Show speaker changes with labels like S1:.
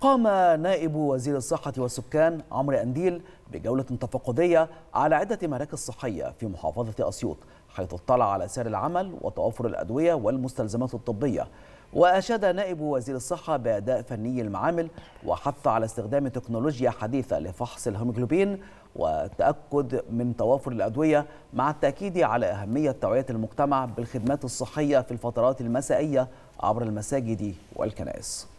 S1: قام نائب وزير الصحة والسكان عمرو أنديل بجولة تفقدية على عدة مراكز صحية في محافظة أسيوط حيث اطلع على سعر العمل وتوافر الأدوية والمستلزمات الطبية وأشاد نائب وزير الصحة بأداء فني المعامل وحث على استخدام تكنولوجيا حديثة لفحص الهيموجلوبين والتأكد من توافر الأدوية مع التأكيد على أهمية توعية المجتمع بالخدمات الصحية في الفترات المسائية عبر المساجد والكنائس